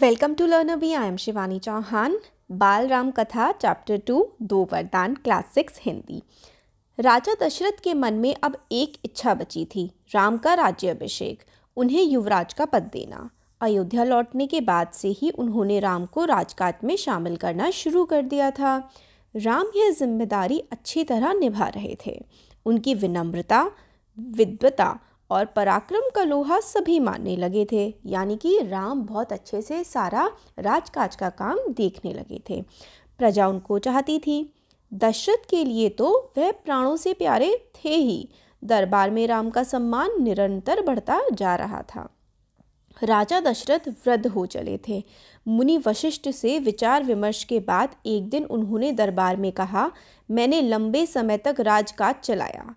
Welcome to learn अभी I am Shivani Chauhan बाल राम कथा चैप्टर टू दो वरदान क्लास सिक्स हिंदी राजा दशरथ के मन में अब एक इच्छा बची थी राम का राज्य अभिषेक उन्हें युवराज का पद देना अयोध्या लौटने के बाद से ही उन्होंने राम को राजकाट में शामिल करना शुरू कर दिया था राम यह जिम्मेदारी अच्छी तरह निभा रहे थे उनकी विनम्रता विद्वता और पराक्रम का लोहा सभी मानने लगे थे यानी कि राम बहुत अच्छे से सारा राजकाज का काम देखने लगे थे प्रजा उनको चाहती थी दशरथ के लिए तो वह प्राणों से प्यारे थे ही दरबार में राम का सम्मान निरंतर बढ़ता जा रहा था राजा दशरथ वृद्ध हो चले थे मुनि वशिष्ठ से विचार विमर्श के बाद एक दिन उन्होंने दरबार में कहा मैंने लंबे समय तक राजकाज चलाया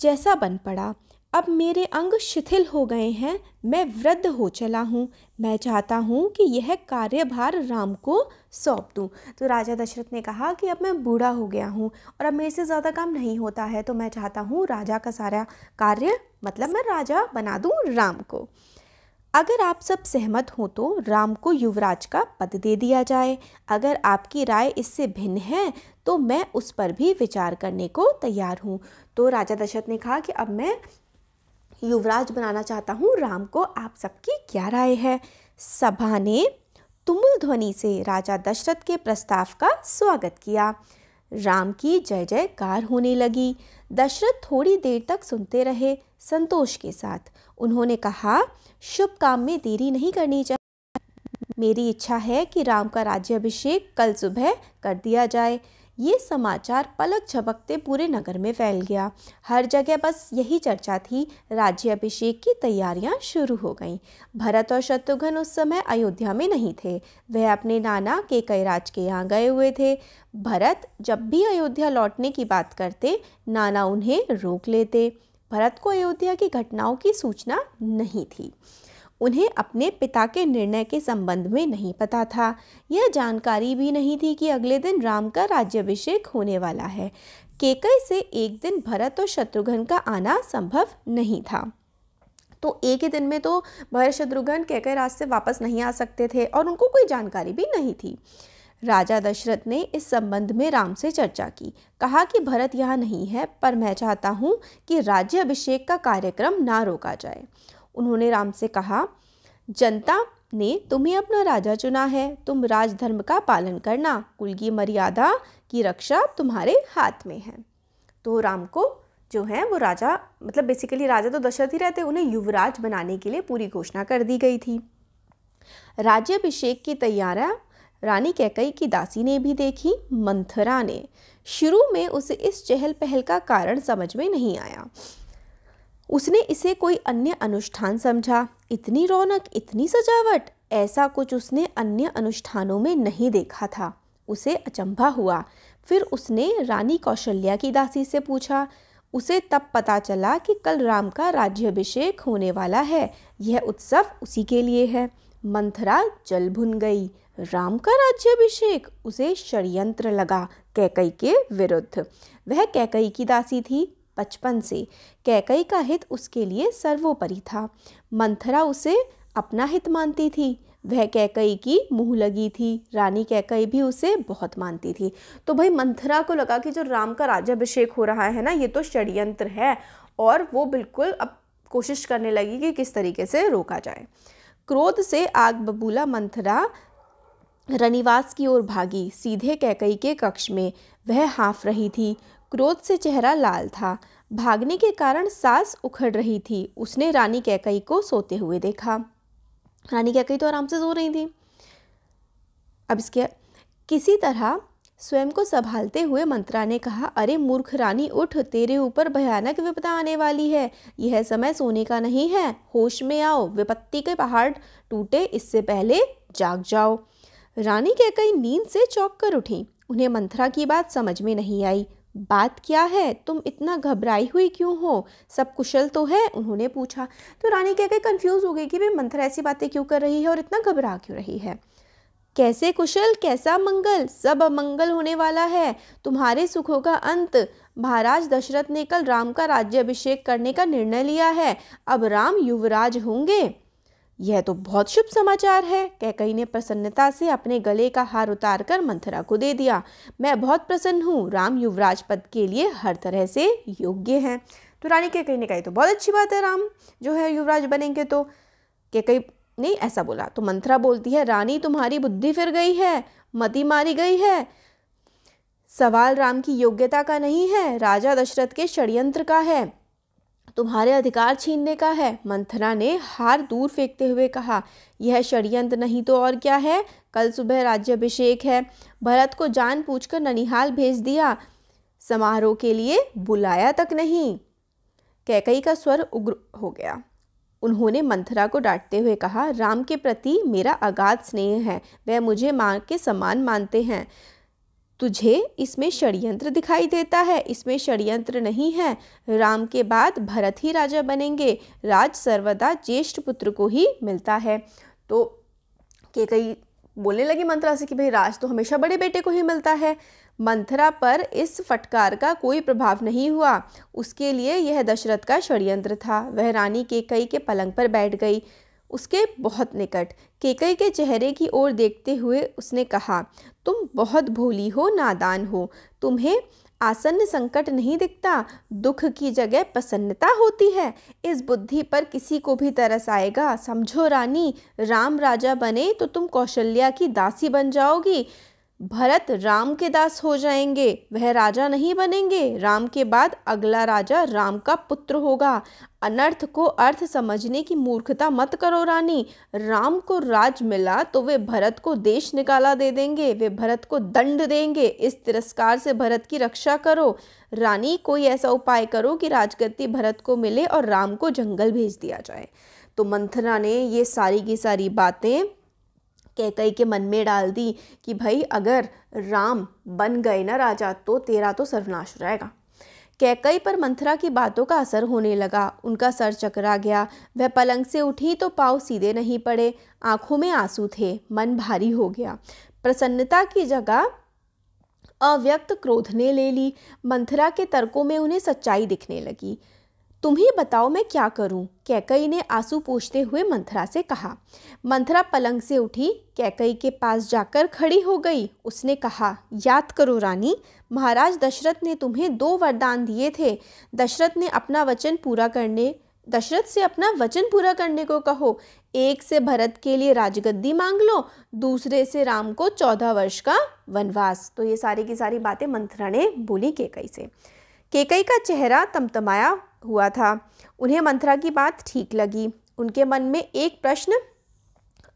जैसा बन पड़ा अब मेरे अंग शिथिल हो गए हैं मैं वृद्ध हो चला हूँ मैं चाहता हूँ कि यह कार्यभार राम को सौंप दूँ तो राजा दशरथ ने कहा कि अब मैं बूढ़ा हो गया हूँ और अब मेरे से ज़्यादा काम नहीं होता है तो मैं चाहता हूँ राजा का सारा कार्य मतलब मैं राजा बना दूँ राम को अगर आप सब सहमत हो तो राम को युवराज का पद दे दिया जाए अगर आपकी राय इससे भिन्न है तो मैं उस पर भी विचार करने को तैयार हूँ तो राजा दशरथ ने कहा कि अब मैं युवराज बनाना चाहता हूँ राम को आप सबकी क्या राय है सभा ने तुमुल ध्वनि से राजा दशरथ के प्रस्ताव का स्वागत किया राम की जय जयकार होने लगी दशरथ थोड़ी देर तक सुनते रहे संतोष के साथ उन्होंने कहा शुभ काम में देरी नहीं करनी चाहिए मेरी इच्छा है कि राम का राज्याभिषेक कल सुबह कर दिया जाए ये समाचार पलक झपकते पूरे नगर में फैल गया हर जगह बस यही चर्चा थी राज्य अभिषेक की तैयारियां शुरू हो गईं भरत और शत्रुघ्न उस समय अयोध्या में नहीं थे वह अपने नाना के कैराज के यहाँ गए हुए थे भरत जब भी अयोध्या लौटने की बात करते नाना उन्हें रोक लेते भरत को अयोध्या की घटनाओं की सूचना नहीं थी उन्हें अपने पिता के निर्णय के संबंध में नहीं पता था यह जानकारी भी नहीं थी कि अगले दिन राम का राज्यभिषेक होने वाला है केकई से एक दिन भरत और शत्रुघ्न का आना संभव नहीं था तो एक ही दिन में तो भरत शत्रुघ्न केकई राज से वापस नहीं आ सकते थे और उनको कोई जानकारी भी नहीं थी राजा दशरथ ने इस संबंध में राम से चर्चा की कहा कि भरत यहाँ नहीं है पर मैं चाहता हूँ कि राज्य अभिषेक का कार्यक्रम ना रोका जाए उन्होंने राम से कहा जनता ने तुम्हें अपना राजा चुना है तुम राजधर्म का पालन करना कुल की मर्यादा की रक्षा तुम्हारे हाथ में है तो राम को जो है वो राजा मतलब बेसिकली राजा तो दशरथ ही रहते उन्हें युवराज बनाने के लिए पूरी घोषणा कर दी गई थी राज्याभिषेक की तैयारियां रानी कैकई की दासी ने भी देखी मंथरा ने शुरू में उसे इस चहल पहल का कारण समझ में नहीं आया उसने इसे कोई अन्य अनुष्ठान समझा इतनी रौनक इतनी सजावट ऐसा कुछ उसने अन्य अनुष्ठानों में नहीं देखा था उसे अचंभा हुआ फिर उसने रानी कौशल्या की दासी से पूछा उसे तब पता चला कि कल राम का राज्याभिषेक होने वाला है यह उत्सव उसी के लिए है मंथरा जल भुन गई राम का राज्याभिषेक उसे षडयंत्र लगा कैकई के विरुद्ध वह कैकई की दासी थी बचपन से कैकई का हित उसके लिए सर्वोपरि था मंथरा उसे अपना हित मानती थी वह कैकई की मुँह लगी थी रानी कैकई भी उसे बहुत मानती थी तो भाई मंथरा को लगा कि जो राम का राजाभिषेक हो रहा है ना ये तो षड्यंत्र है और वो बिल्कुल अब कोशिश करने लगी कि किस तरीके से रोका जाए क्रोध से आग बबूला मंथरा रनिवास की ओर भागी सीधे कैकई के कक्ष में वह हाँफ रही थी क्रोध से चेहरा लाल था भागने के कारण सांस उखड़ रही थी उसने रानी कैकई को सोते हुए देखा रानी कैकई तो आराम से सो रही थी अब इसके किसी तरह स्वयं को संभालते हुए मंत्रा ने कहा अरे मूर्ख रानी उठ तेरे ऊपर भयानक विपदा आने वाली है यह समय सोने का नहीं है होश में आओ विपत्ति के पहाड़ टूटे इससे पहले जाग जाओ रानी कैकई नींद से चौंक कर उठी उन्हें मंथरा की बात समझ में नहीं आई बात क्या है तुम इतना घबराई हुई क्यों हो सब कुशल तो है उन्होंने पूछा तो रानी कह के कन्फ्यूज़ हो गई कि भाई मंथर ऐसी बातें क्यों कर रही है और इतना घबरा क्यों रही है कैसे कुशल कैसा मंगल सब अमंगल होने वाला है तुम्हारे सुखों का अंत महाराज दशरथ ने कल राम का राज्य अभिषेक करने का निर्णय लिया है अब राम युवराज होंगे यह तो बहुत शुभ समाचार है कैकई ने प्रसन्नता से अपने गले का हार उतारकर मंथरा को दे दिया मैं बहुत प्रसन्न हूँ राम युवराज पद के लिए हर तरह से योग्य हैं तो रानी कैकई ने कही तो बहुत अच्छी बात है राम जो है युवराज बनेंगे तो कैकई ने ऐसा बोला तो मंथरा बोलती है रानी तुम्हारी बुद्धि फिर गई है मती मारी गई है सवाल राम की योग्यता का नहीं है राजा दशरथ के षड्यंत्र का है तुम्हारे अधिकार छीनने का है मंथरा ने हार दूर फेंकते हुए कहा यह षड्यंत्र नहीं तो और क्या है कल सुबह अभिषेक है भरत को जान कर ननिहाल भेज दिया समारोह के लिए बुलाया तक नहीं कैकई का स्वर उग्र हो गया उन्होंने मंथरा को डांटते हुए कहा राम के प्रति मेरा अगाध स्नेह है वह मुझे माँ के समान मानते हैं तुझे इसमें षड्यंत्र दिखाई देता है इसमें षड्यंत्र नहीं है राम के बाद भरत ही राजा बनेंगे राज सर्वदा ज्येष्ठ पुत्र को ही मिलता है तो के कई बोलने लगी मंत्रा से कि भाई राज तो हमेशा बड़े बेटे को ही मिलता है मंथरा पर इस फटकार का कोई प्रभाव नहीं हुआ उसके लिए यह दशरथ का षड्यंत्र था वह रानी के कई के पलंग पर बैठ गई उसके बहुत निकट केकई के चेहरे की ओर देखते हुए उसने कहा तुम बहुत भोली हो नादान हो तुम्हें आसन्न संकट नहीं दिखता दुख की जगह प्रसन्नता होती है इस बुद्धि पर किसी को भी तरस आएगा समझो रानी राम राजा बने तो तुम कौशल्या की दासी बन जाओगी भरत राम के दास हो जाएंगे वह राजा नहीं बनेंगे राम के बाद अगला राजा राम का पुत्र होगा अनर्थ को अर्थ समझने की मूर्खता मत करो रानी राम को राज मिला तो वे भरत को देश निकाला दे देंगे वे भरत को दंड देंगे इस तिरस्कार से भरत की रक्षा करो रानी कोई ऐसा उपाय करो कि राजगद्दी भरत को मिले और राम को जंगल भेज दिया जाए तो मंथना ने ये सारी की सारी बातें कैकई के मन में डाल दी कि भाई अगर राम बन गए ना राजा तो तेरा तो सर्वनाश हो जाएगा कैकई पर मंथरा की बातों का असर होने लगा उनका सर चकरा गया वह पलंग से उठी तो पाँव सीधे नहीं पड़े आंखों में आंसू थे मन भारी हो गया प्रसन्नता की जगह अव्यक्त क्रोध ने ले ली मंथरा के तर्कों में उन्हें सच्चाई दिखने लगी तुम ही बताओ मैं क्या करूं? कैकई ने आंसू पूछते हुए मंथरा से कहा मंथरा पलंग से उठी कैकई के पास जाकर खड़ी हो गई उसने कहा याद करो रानी महाराज दशरथ ने तुम्हें दो वरदान दिए थे दशरथ ने अपना वचन पूरा करने दशरथ से अपना वचन पूरा करने को कहो एक से भरत के लिए राजगद्दी मांग लो दूसरे से राम को चौदह वर्ष का वनवास तो ये सारी की सारी बातें मंथरा ने बोली केकई से केकई का चेहरा तमतमाया हुआ था उन्हें मंथरा की बात ठीक लगी उनके मन में एक प्रश्न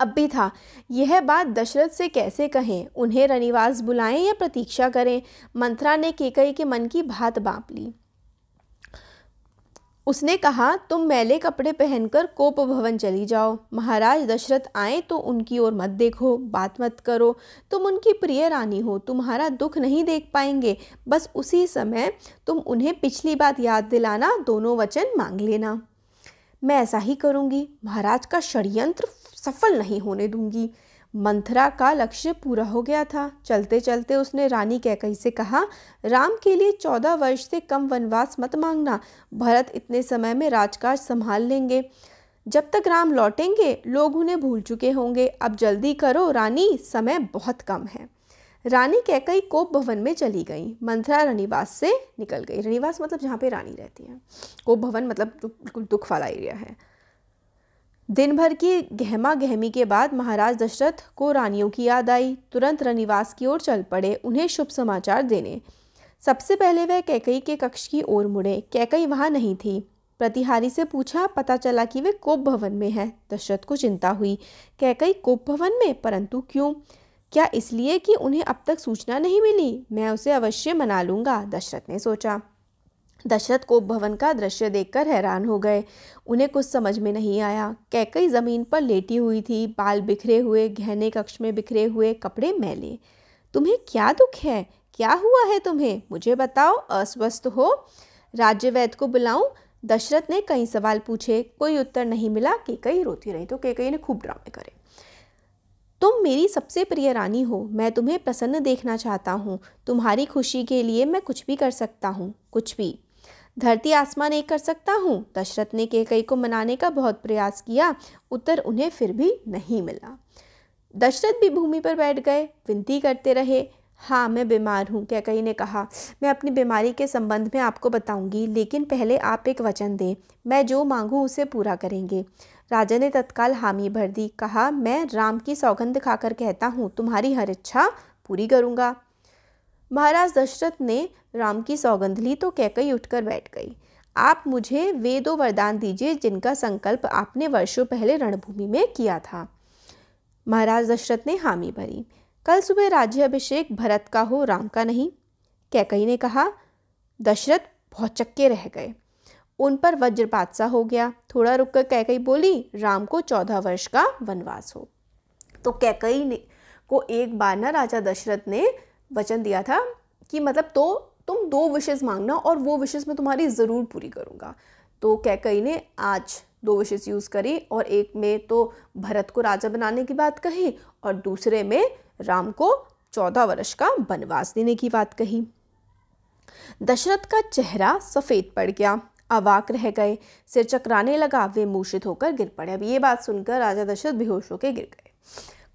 अब भी था यह बात दशरथ से कैसे कहें उन्हें रनिवास बुलाएं या प्रतीक्षा करें मंथरा ने केकई के मन की बात बाँप ली उसने कहा तुम मैले कपड़े पहनकर कोप भवन चली जाओ महाराज दशरथ आए तो उनकी ओर मत देखो बात मत करो तुम उनकी प्रिय रानी हो तुम्हारा दुख नहीं देख पाएंगे बस उसी समय तुम उन्हें पिछली बात याद दिलाना दोनों वचन मांग लेना मैं ऐसा ही करूँगी महाराज का षडयंत्र सफल नहीं होने दूंगी मंथरा का लक्ष्य पूरा हो गया था चलते चलते उसने रानी कैकई से कहा राम के लिए चौदह वर्ष से कम वनवास मत मांगना भरत इतने समय में राजकाज संभाल लेंगे जब तक राम लौटेंगे लोग उन्हें भूल चुके होंगे अब जल्दी करो रानी समय बहुत कम है रानी कैकई कोप भवन में चली गई मंथरा रनिवास से निकल गई रनिवास मतलब जहाँ पे रानी रहती है कोप भवन मतलब बिल्कुल दुख वाला एरिया है दिन भर की गहमा गहमी के बाद महाराज दशरथ को रानियों की याद आई तुरंत रनिवास की ओर चल पड़े उन्हें शुभ समाचार देने सबसे पहले वह कैकई के कक्ष की ओर मुड़े कैकई वहाँ नहीं थी प्रतिहारी से पूछा पता चला कि वे कोप भवन में है दशरथ को चिंता हुई कैकई कोप भवन में परंतु क्यों क्या इसलिए कि उन्हें अब तक सूचना नहीं मिली मैं उसे अवश्य मना लूंगा दशरथ ने सोचा दशरथ को भवन का दृश्य देखकर हैरान हो गए उन्हें कुछ समझ में नहीं आया कैकई जमीन पर लेटी हुई थी बाल बिखरे हुए गहने कक्ष में बिखरे हुए कपड़े मैले तुम्हें क्या दुख है क्या हुआ है तुम्हें मुझे बताओ अस्वस्थ हो राज्य वैद्य को बुलाऊं दशरथ ने कई सवाल पूछे कोई उत्तर नहीं मिला केकई रोती रही तो केकई ने खूब ड्रामे करे तुम मेरी सबसे प्रिय रानी हो मैं तुम्हें प्रसन्न देखना चाहता हूँ तुम्हारी खुशी के लिए मैं कुछ भी कर सकता हूँ कुछ भी धरती आसमान एक कर सकता हूँ दशरथ ने केकई को मनाने का बहुत प्रयास किया उत्तर उन्हें फिर भी नहीं मिला दशरथ भी भूमि पर बैठ गए विनती करते रहे हाँ मैं बीमार हूँ केकई ने कहा मैं अपनी बीमारी के संबंध में आपको बताऊंगी लेकिन पहले आप एक वचन दें मैं जो मांगूँ उसे पूरा करेंगे राजा ने तत्काल हामी भर दी कहा मैं राम की सौगंध खाकर कहता हूँ तुम्हारी हर इच्छा पूरी करूँगा महाराज दशरथ ने राम की सौगंध ली तो कहकई उठकर बैठ गई आप मुझे वे दो वरदान दीजिए जिनका संकल्प आपने वर्षों पहले रणभूमि में किया था महाराज दशरथ ने हामी भरी कल सुबह अभिषेक भरत का हो राम का नहीं कैकई ने कहा दशरथ भौचक्के रह गए उन पर वज्रपात सा हो गया थोड़ा रुककर कैकई बोली राम को चौदह वर्ष का वनवास हो तो कैकई ने को एक बार ना राजा दशरथ ने वचन दिया था कि मतलब तो तुम दो विशेज़ मांगना और वो विशेज़ मैं तुम्हारी ज़रूर पूरी करूँगा तो कैकई ने आज दो विशेज़ यूज़ करी और एक में तो भरत को राजा बनाने की बात कही और दूसरे में राम को चौदह वर्ष का वनवास देने की बात कही दशरथ का चेहरा सफ़ेद पड़ गया अवाक रह गए सिर चकराने लगा वे मूर्छित होकर गिर पड़े अब ये बात सुनकर राजा दशरथ बेहोश होकर गिर गए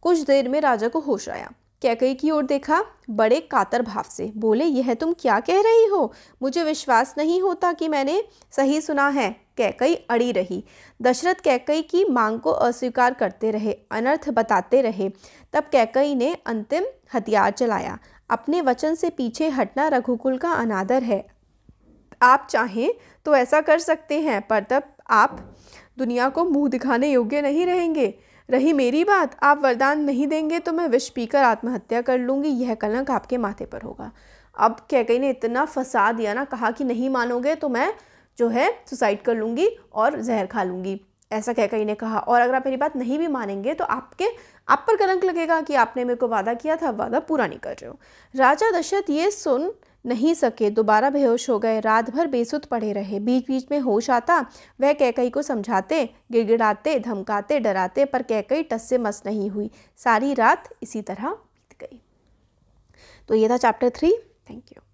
कुछ देर में राजा को होश आया कैकई की ओर देखा बड़े कातर भाव से बोले यह तुम क्या कह रही हो मुझे विश्वास नहीं होता कि मैंने सही सुना है कैकई अड़ी रही दशरथ कैकई की मांग को अस्वीकार करते रहे अनर्थ बताते रहे तब कैकई ने अंतिम हथियार चलाया अपने वचन से पीछे हटना रघुकुल का अनादर है आप चाहें तो ऐसा कर सकते हैं पर तब आप दुनिया को मुंह दिखाने योग्य नहीं रहेंगे रही मेरी बात आप वरदान नहीं देंगे तो मैं विष पीकर आत्महत्या कर लूँगी यह कलंक आपके माथे पर होगा अब कैकई ने इतना फंसा दिया ना कहा कि नहीं मानोगे तो मैं जो है सुसाइड कर लूँगी और जहर खा लूँगी ऐसा कैकई ने कहा और अगर आप मेरी बात नहीं भी मानेंगे तो आपके आप पर कलंक लगेगा कि आपने मेरे को वादा किया था वादा पूरा नहीं कर रहे हो राजा दशरथ ये सुन नहीं सके दोबारा बेहोश हो गए रात भर बेसुध पड़े रहे बीच बीच में होश आता वह कैकई को समझाते गिड़गिड़ाते धमकाते डराते पर कैकई टस से मस नहीं हुई सारी रात इसी तरह बीत गई तो ये था चैप्टर थ्री थैंक यू